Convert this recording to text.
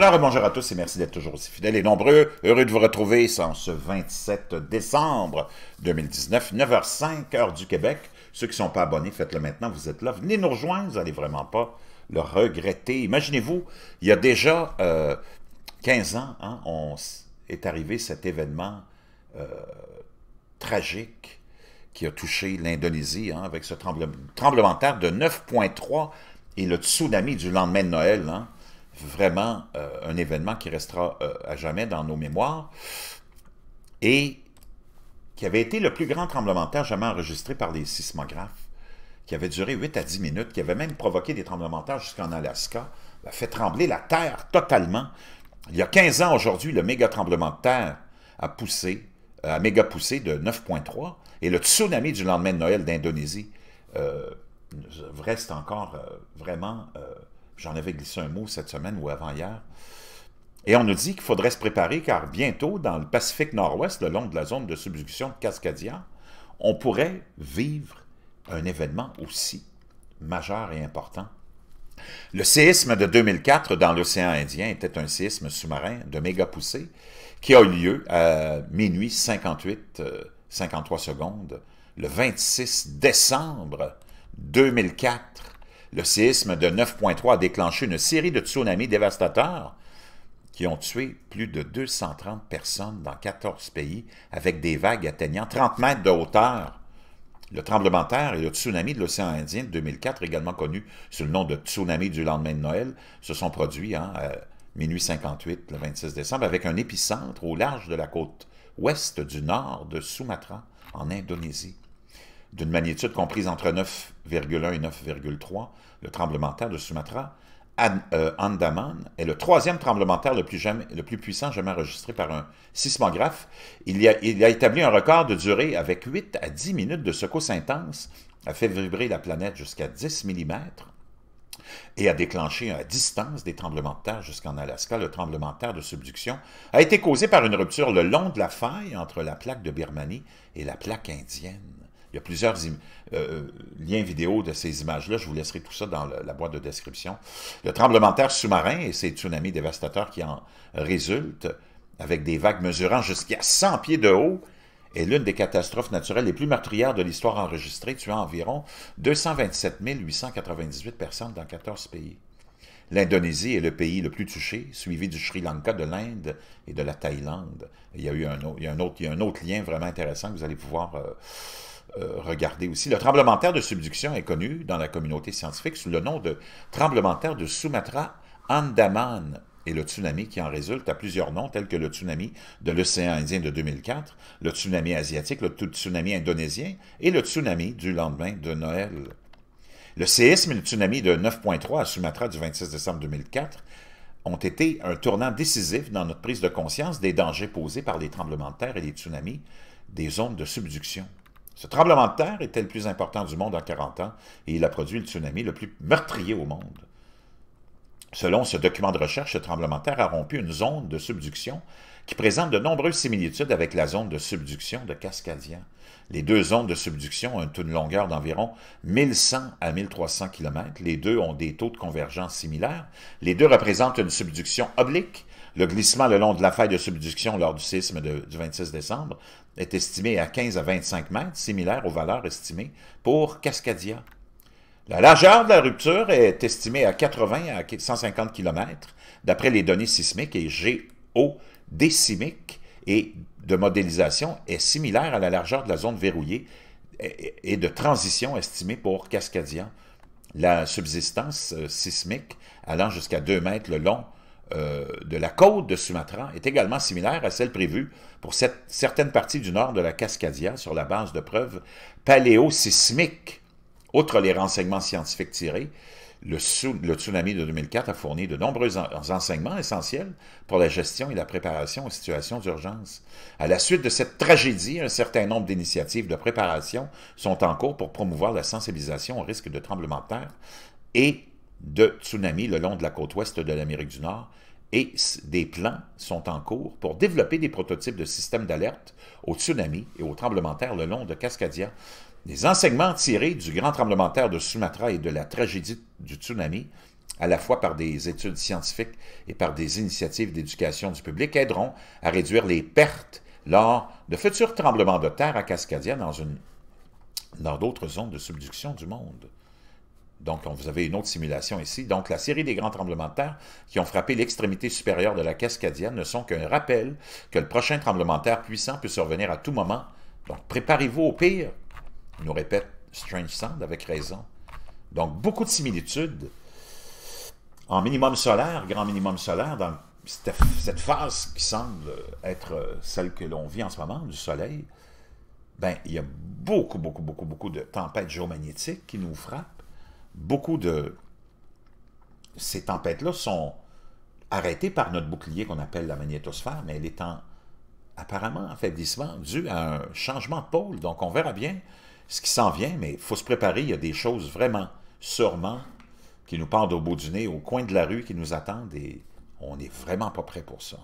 Alors, bonjour à tous et merci d'être toujours aussi fidèles et nombreux. Heureux de vous retrouver en ce 27 décembre 2019, 9h05, heure du Québec. Ceux qui ne sont pas abonnés, faites-le maintenant, vous êtes là. Venez nous rejoindre, vous n'allez vraiment pas le regretter. Imaginez-vous, il y a déjà 15 euh, ans, hein, on est arrivé cet événement euh, tragique qui a touché l'Indonésie hein, avec ce tremblement de de 9,3 et le tsunami du lendemain de Noël. Hein vraiment euh, un événement qui restera euh, à jamais dans nos mémoires et qui avait été le plus grand tremblement de terre jamais enregistré par les sismographes, qui avait duré 8 à 10 minutes, qui avait même provoqué des tremblements de terre jusqu'en Alaska, a fait trembler la terre totalement. Il y a 15 ans aujourd'hui, le méga tremblement de terre a poussé, euh, a méga poussé de 9.3 et le tsunami du lendemain de Noël d'Indonésie reste encore vraiment J'en avais glissé un mot cette semaine ou avant-hier. Et on nous dit qu'il faudrait se préparer car bientôt, dans le Pacifique Nord-Ouest, le long de la zone de subduction de Cascadia, on pourrait vivre un événement aussi majeur et important. Le séisme de 2004 dans l'océan Indien était un séisme sous-marin de méga poussée qui a eu lieu à minuit 58, 53 euh, secondes, le 26 décembre 2004 le séisme de 9.3 a déclenché une série de tsunamis dévastateurs qui ont tué plus de 230 personnes dans 14 pays avec des vagues atteignant 30 mètres de hauteur. Le tremblement de terre et le tsunami de l'océan Indien de 2004, également connu sous le nom de tsunami du lendemain de Noël, se sont produits à minuit 58, le 26 décembre, avec un épicentre au large de la côte ouest du nord de Sumatra, en Indonésie d'une magnitude comprise entre 9,1 et 9,3, le tremblement de terre de Sumatra, euh, Andaman est le troisième tremblement de terre le plus, le plus puissant jamais enregistré par un sismographe. Il a, il a établi un record de durée avec 8 à 10 minutes de secousse intense, a fait vibrer la planète jusqu'à 10 mm et a déclenché à distance des tremblements de terre jusqu'en Alaska. Le tremblement de terre de subduction a été causé par une rupture le long de la faille entre la plaque de Birmanie et la plaque indienne. Il y a plusieurs euh, euh, liens vidéo de ces images-là. Je vous laisserai tout ça dans la boîte de description. Le tremblement de terre sous-marin et ces tsunamis dévastateurs qui en résultent, avec des vagues mesurant jusqu'à 100 pieds de haut, est l'une des catastrophes naturelles les plus meurtrières de l'histoire enregistrée, tuant environ 227 898 personnes dans 14 pays. L'Indonésie est le pays le plus touché, suivi du Sri Lanka, de l'Inde et de la Thaïlande. Il y a eu un, autre, un autre lien vraiment intéressant que vous allez pouvoir euh, euh, Regardez aussi. Le tremblement de terre de subduction est connu dans la communauté scientifique sous le nom de tremblement de terre de Sumatra Andaman et le tsunami qui en résulte a plusieurs noms, tels que le tsunami de l'océan Indien de 2004, le tsunami asiatique, le tsunami indonésien et le tsunami du lendemain de Noël. Le séisme et le tsunami de 9.3 à Sumatra du 26 décembre 2004 ont été un tournant décisif dans notre prise de conscience des dangers posés par les tremblements de terre et les tsunamis des zones de subduction. Ce tremblement de terre était le plus important du monde en 40 ans et il a produit le tsunami le plus meurtrier au monde. Selon ce document de recherche, ce tremblement de terre a rompu une zone de subduction qui présente de nombreuses similitudes avec la zone de subduction de Cascadia. Les deux zones de subduction ont une longueur d'environ 1100 à 1300 km. Les deux ont des taux de convergence similaires. Les deux représentent une subduction oblique. Le glissement le long de la faille de subduction lors du séisme du 26 décembre est estimé à 15 à 25 mètres, similaire aux valeurs estimées pour Cascadia. La largeur de la rupture est estimée à 80 à 150 km d'après les données sismiques et GO décimique et de modélisation est similaire à la largeur de la zone verrouillée et de transition estimée pour Cascadia. La subsistance euh, sismique allant jusqu'à 2 mètres le long euh, de la côte de Sumatra est également similaire à celle prévue pour certaines parties du nord de la Cascadia sur la base de preuves paléosismiques. Outre les renseignements scientifiques tirés, le, tsunami de 2004 a fourni de nombreux enseignements essentiels pour la gestion et la préparation aux situations d'urgence. À la suite de cette tragédie, un certain nombre d'initiatives de préparation sont en cours pour promouvoir la sensibilisation au risque de tremblement de terre et de tsunami le long de la côte ouest de l'Amérique du Nord et des plans sont en cours pour développer des prototypes de systèmes d'alerte aux tsunamis et aux tremblements de terre le long de Cascadia les enseignements tirés du grand tremblement de terre de Sumatra et de la tragédie du tsunami, à la fois par des études scientifiques et par des initiatives d'éducation du public, aideront à réduire les pertes lors de futurs tremblements de terre à Cascadia dans dans d'autres zones de subduction du monde. Donc, vous avez une autre simulation ici. Donc, la série des grands tremblements de terre qui ont frappé l'extrémité supérieure de la Cascadia ne sont qu'un rappel que le prochain tremblement de terre puissant peut survenir à tout moment. Donc, préparez-vous au pire nous répète Strange Sound avec raison. Donc, beaucoup de similitudes en minimum solaire, grand minimum solaire, dans cette phase qui semble être euh, celle que l'on vit en ce moment, du soleil, ben, il y a beaucoup, beaucoup, beaucoup, beaucoup de tempêtes géomagnétiques qui nous frappent. Beaucoup de ces tempêtes-là sont arrêtées par notre bouclier qu'on appelle la magnétosphère, mais elle est en, apparemment en faiblissement dû à un changement de pôle. Donc, on verra bien ce qui s'en vient, mais il faut se préparer. Il y a des choses vraiment, sûrement, qui nous pendent au bout du nez, au coin de la rue, qui nous attendent, et on n'est vraiment pas prêt pour ça.